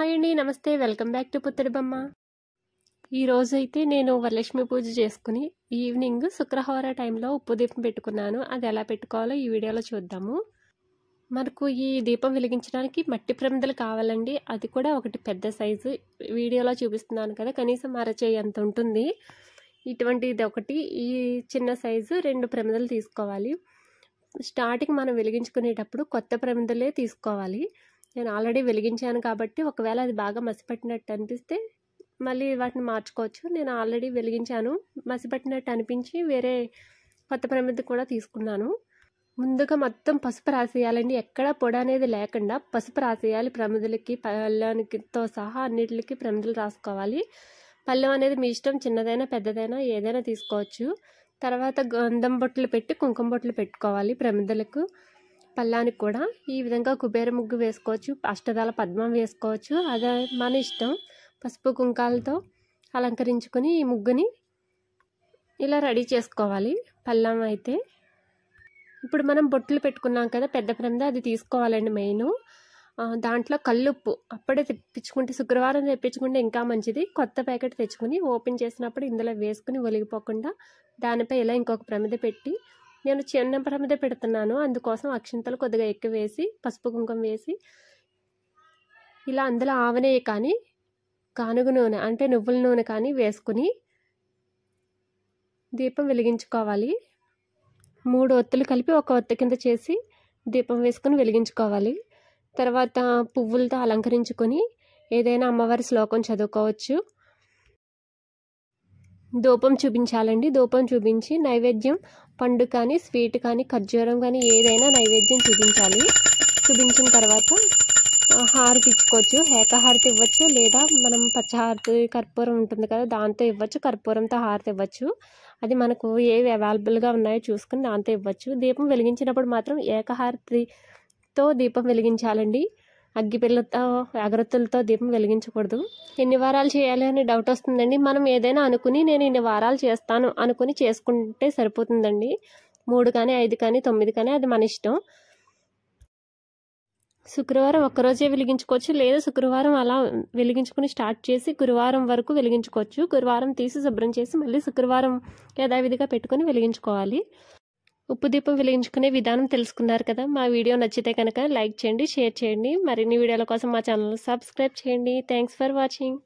hi అండి నమస్తే welcome back to పుత్తడి బొమ్మ ఈరోజైతే నేను వరలక్ష్మి పూజ చేసుకుని ఈవినింగ్ శుక్రహార టైంలో ఉప్పు దీపం పెట్టుకున్నాను అది ఎలా పెట్టుకోవాలో ఈ వీడియోలో చూద్దాము మనకు ఈ దీపం వెలిగించడానికి మట్టి ప్రమిదలు కావాలండి అది కూడా ఒకటి పెద్ద సైజు వీడియోలో చూపిస్తున్నాను కదా కనీసం అరచేయి అంత ఉంటుంది ఇటువంటిది ఒకటి ఈ చిన్న సైజు రెండు ప్రమిదలు తీసుకోవాలి స్టార్టింగ్ మనం వెలిగించుకునేటప్పుడు కొత్త ప్రమిదలే తీసుకోవాలి నేను ఆల్రెడీ వెలిగించాను కాబట్టి ఒకవేళ అది బాగా మసిపెట్టినట్టు అనిపిస్తే మళ్ళీ వాటిని మార్చుకోవచ్చు నేను ఆల్రెడీ వెలిగించాను మసిపెట్టినట్టు అనిపించి వేరే కొత్త ప్రమిది కూడా తీసుకున్నాను ముందుగా మొత్తం పసుపు రాసేయాలండి ఎక్కడ పొడ అనేది లేకుండా పసుపు రాసేయాలి ప్రమిదులకి పల్లెనికితో సహా అన్నిటికి ప్రమిదలు రాసుకోవాలి పళ్ళెం అనేది మీ ఇష్టం చిన్నదైనా పెద్దదైనా ఏదైనా తీసుకోవచ్చు తర్వాత గంధం బొట్లు పెట్టి కుంకుమ బొట్లు పెట్టుకోవాలి ప్రమిదలకు పళ్ళానికి కూడా ఈ విధంగా కుబేర ముగ్గు వేసుకోవచ్చు అష్టదాల పద్మం వేసుకోవచ్చు అదే మన ఇష్టం పసుపు కుంకాలతో అలంకరించుకొని ఈ ముగ్గుని ఇలా రెడీ చేసుకోవాలి పళ్ళం అయితే ఇప్పుడు మనం బొట్లు పెట్టుకున్నాం కదా పెద్ద ప్రమిద అది తీసుకోవాలండి మెయిన్ దాంట్లో కల్లుప్పు అప్పుడే తెప్పించుకుంటే శుక్రవారం తెప్పించుకుంటే ఇంకా మంచిది కొత్త ప్యాకెట్ తెచ్చుకుని ఓపెన్ చేసినప్పుడు ఇందులో వేసుకుని ఒలిగిపోకుండా దానిపై ఇలా ఇంకొక ప్రమిద పెట్టి నేను చిన్న నెంబర్ మీద పెడుతున్నాను అందుకోసం అక్షింతలు కొద్దిగా ఎక్కువ వేసి పసుపు కుంకుమ వేసి ఇలా అందులో ఆవనేయ కానీ కానుగ నూనె అంటే నువ్వుల నూనె కానీ వేసుకుని దీపం వెలిగించుకోవాలి మూడు ఒత్తులు కలిపి ఒక ఒత్తు కింద చేసి దీపం వేసుకుని వెలిగించుకోవాలి తర్వాత పువ్వులతో అలంకరించుకొని ఏదైనా అమ్మవారి శ్లోకం చదువుకోవచ్చు దూపం చూపించాలండి దూపం చూపించి నైవేద్యం పండు కానీ స్వీట్ కానీ ఖర్జూరం కానీ ఏదైనా నైవేద్యం చూపించాలి చూపించిన తర్వాత హారతి ఇచ్చుకోవచ్చు హారతి ఇవ్వచ్చు లేదా మనం పచ్చహారతి కర్పూరం ఉంటుంది కదా దాంతో ఇవ్వచ్చు కర్పూరంతో హారతి ఇవ్వచ్చు అది మనకు ఏవి అవైలబుల్గా ఉన్నాయో చూసుకుని దాంతో ఇవ్వచ్చు దీపం వెలిగించినప్పుడు మాత్రం ఏకహారతితో దీపం వెలిగించాలండి అగ్గిపిల్లతో జాగ్రత్తలతో దీపం వెలిగించకూడదు ఎన్ని వారాలు చేయాలి అని డౌట్ వస్తుందండి మనం ఏదైనా అనుకుని నేను ఇన్ని వారాలు చేస్తాను అనుకుని చేసుకుంటే సరిపోతుందండి మూడు కానీ ఐదు కానీ తొమ్మిది కానీ అది మన ఇష్టం శుక్రవారం ఒక్కరోజే వెలిగించుకోవచ్చు లేదా శుక్రవారం అలా వెలిగించుకుని స్టార్ట్ చేసి గురువారం వరకు వెలిగించుకోవచ్చు గురువారం తీసి శుభ్రం చేసి మళ్ళీ శుక్రవారం యథావిధిగా పెట్టుకుని వెలిగించుకోవాలి ఉప్పు దీపం వెలిగించుకునే విధానం తెలుసుకున్నారు కదా మా వీడియో నచ్చితే కనుక లైక్ చేయండి షేర్ చేయండి మరిన్ని వీడియోల కోసం మా ఛానల్ సబ్స్క్రైబ్ చేయండి థ్యాంక్స్ ఫర్ వాచింగ్